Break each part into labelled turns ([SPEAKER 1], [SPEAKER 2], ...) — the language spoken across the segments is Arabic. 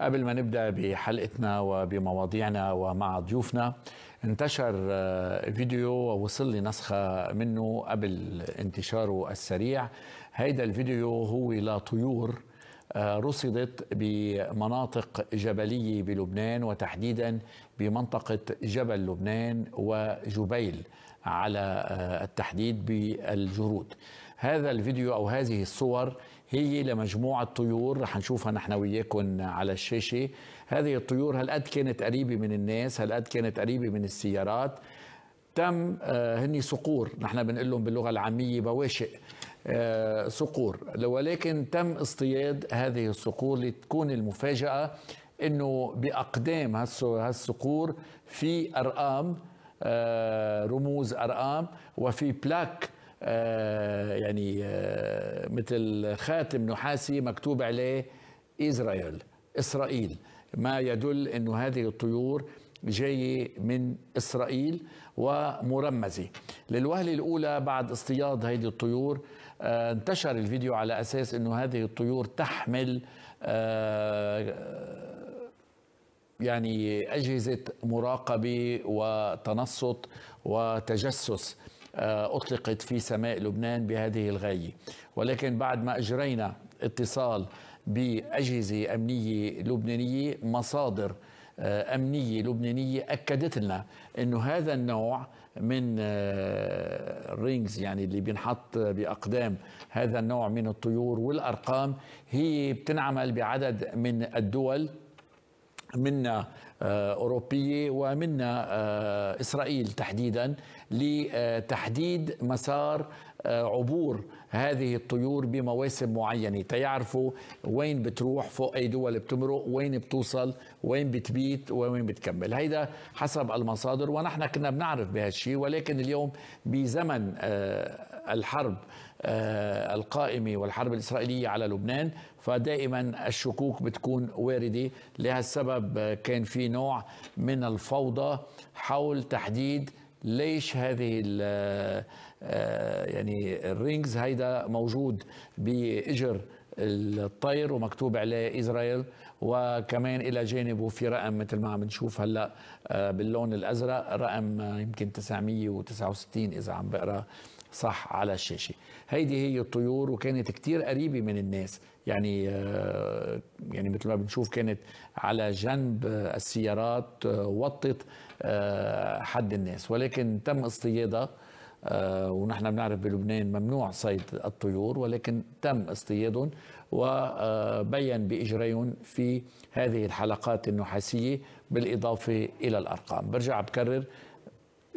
[SPEAKER 1] قبل ما نبدا بحلقتنا وبمواضيعنا ومع ضيوفنا انتشر آه، فيديو ووصل لي نسخه منه قبل انتشاره السريع هيدا الفيديو هو لطيور آه، رصدت بمناطق جبليه بلبنان وتحديدا بمنطقه جبل لبنان وجبيل على آه، التحديد بالجرود هذا الفيديو أو هذه الصور هي لمجموعة طيور رح نشوفها نحن وياكم على الشاشة هذه الطيور هالقد كانت قريبة من الناس هالقد كانت قريبة من السيارات تم آه، هني صقور نحن بنقول لهم باللغة العامية بواشق آه، صقور ولكن تم اصطياد هذه الصقور لتكون المفاجأة انه باقدام هالصقور في ارقام آه، رموز ارقام وفي بلاك آه، يعني آه، مثل خاتم نحاسي مكتوب عليه إسرائيل إسرائيل ما يدل أن هذه الطيور جاية من إسرائيل ومرمزة للوهلة الأولى بعد اصطياد هذه الطيور آه، انتشر الفيديو على أساس أنه هذه الطيور تحمل يعني أجهزة مراقبة وتنصت وتجسس آه، أطلقت في سماء لبنان بهذه الغاية ولكن بعد ما أجرينا اتصال بأجهزة أمنية لبنانية مصادر آه، أمنية لبنانية أكدت لنا أنه هذا النوع من آه، الرينجز يعني اللي بينحط بأقدام هذا النوع من الطيور والأرقام هي بتنعمل بعدد من الدول منا آه، أوروبية ومنا آه، إسرائيل تحديدا لتحديد مسار آه، عبور هذه الطيور بمواسم معينة تيعرفوا وين بتروح فوق أي دول بتمرق وين بتوصل وين بتبيت وين بتكمل هيدا حسب المصادر ونحن كنا بنعرف بهالشيء ولكن اليوم بزمن آه، الحرب آه، القائمة والحرب الإسرائيلية على لبنان فدائما الشكوك بتكون واردة لهالسبب كان في نوع من الفوضى حول تحديد ليش هذه ال آه، يعني الرينجز هيدا موجود باجر الطير ومكتوب عليه اسرائيل وكمان الى جانبه في رقم مثل ما عم نشوف هلا آه، باللون الازرق رقم يمكن 969 اذا عم بقرا صح على الشاشه هيدي هي الطيور وكانت كتير قريبة من الناس يعني آه، يعني مثل ما بنشوف كانت على جنب آه، السيارات آه، وطت حد الناس ولكن تم اصطيادها ونحن بنعرف بلبنان ممنوع صيد الطيور ولكن تم اصطيادهم وبين بإجريهم في هذه الحلقات النحاسية بالإضافة إلى الأرقام برجع بكرر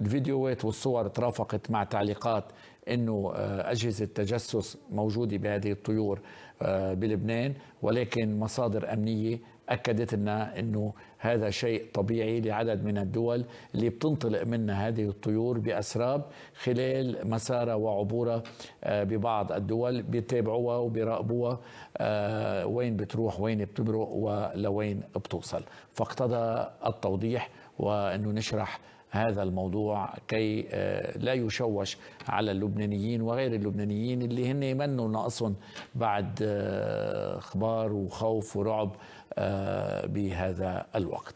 [SPEAKER 1] الفيديوهات والصور ترافقت مع تعليقات انه آه، اجهزه تجسس موجوده بهذه الطيور آه، بلبنان ولكن مصادر امنيه اكدت لنا انه هذا شيء طبيعي لعدد من الدول اللي بتنطلق منها هذه الطيور باسراب خلال مسارها وعبورها آه، ببعض الدول بيتابعوها وبيراقبوها وين بتروح وين بتمرق ولوين بتوصل فاقتضى التوضيح وانه نشرح هذا الموضوع كي آه، لا يشوش على اللبنانيين وغير اللبنانيين اللي هن يمنوا نقصهم بعد اخبار آه، وخوف ورعب آه، بهذا الوقت